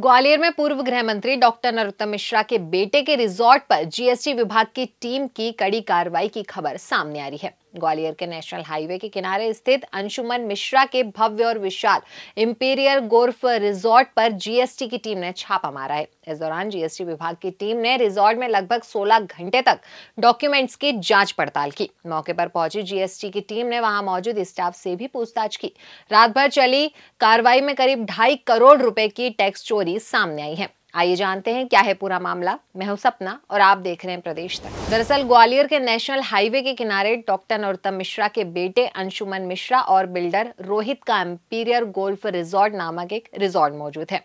ग्वालियर में पूर्व गृह मंत्री डॉक्टर नरोत्तम मिश्रा के बेटे के रिजॉर्ट पर जीएसटी विभाग की टीम की कड़ी कार्रवाई की खबर सामने आ रही है ग्वालियर के नेशनल हाईवे के किनारे स्थित अंशुमन मिश्रा के भव्य और विशाल इंपीरियर गोल्फ रिजॉर्ट पर जीएसटी की टीम ने छापा मारा है इस दौरान जीएसटी विभाग की टीम ने रिजॉर्ट में लगभग 16 घंटे तक डॉक्यूमेंट्स की जांच पड़ताल की मौके पर पहुंची जीएसटी की टीम ने वहां मौजूद स्टाफ से भी पूछताछ की रात भर चली कार्रवाई में करीब ढाई करोड़ रुपए की टैक्स चोरी सामने आई है आइए जानते हैं क्या है पूरा मामला मैं हूं सपना और आप देख रहे हैं प्रदेश तक दरअसल ग्वालियर के नेशनल हाईवे के किनारे डॉक्टर नरोत्तम मिश्रा के बेटे अंशुमन मिश्रा और बिल्डर रोहित का एम्पीरियर गोल्फ रिजॉर्ट नामक एक रिजॉर्ट मौजूद है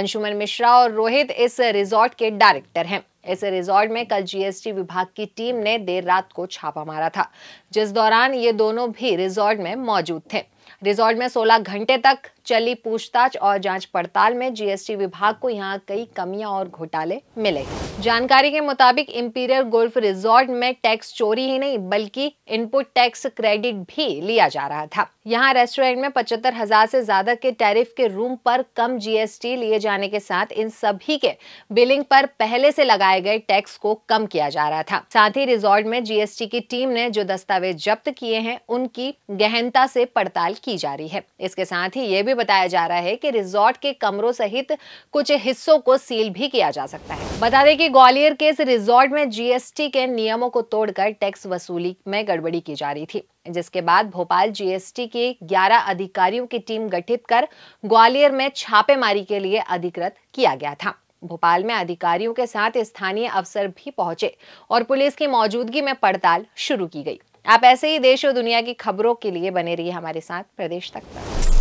अंशुमन मिश्रा और रोहित इस रिजॉर्ट के डायरेक्टर हैं इस रिजॉर्ट में कल जीएसटी विभाग की टीम ने देर रात को छापा मारा था जिस दौरान ये दोनों भी रिजॉर्ट में मौजूद थे रिजॉर्ट में 16 घंटे तक चली पूछताछ और जांच पड़ताल में जीएसटी विभाग को यहां कई कमियां और घोटाले मिले जानकारी के मुताबिक इम्पीरियर गोल्फ रिजॉर्ट में टैक्स चोरी ही नहीं बल्कि इनपुट टैक्स क्रेडिट भी लिया जा रहा था यहां रेस्टोरेंट में पचहत्तर हजार से ज्यादा के टैरिफ के रूम पर कम जीएसटी लिए जाने के साथ इन सभी के बिलिंग पर पहले से लगाए गए टैक्स को कम किया जा रहा था साथ ही रिजॉर्ट में जीएसटी की टीम ने जो दस्तावेज जब्त किए हैं उनकी गहनता से पड़ताल की जा रही है इसके साथ ही ये भी बताया जा रहा है कि रिजॉर्ट के कमरों सहित कुछ हिस्सों को सील भी किया जा सकता है बता दें कि ग्वालियर के इस रिजॉर्ट में जीएसटी के नियमों को तोड़कर टैक्स वसूली में गड़बड़ी की जा रही थी जिसके बाद भोपाल जीएसटी के 11 अधिकारियों की टीम गठित कर ग्वालियर में छापेमारी के लिए अधिकृत किया गया था भोपाल में अधिकारियों के साथ स्थानीय अफसर भी पहुंचे और पुलिस की मौजूदगी में पड़ताल शुरू की गई आप ऐसे ही देश और दुनिया की खबरों के लिए बने रहिए हमारे साथ प्रदेश तक तक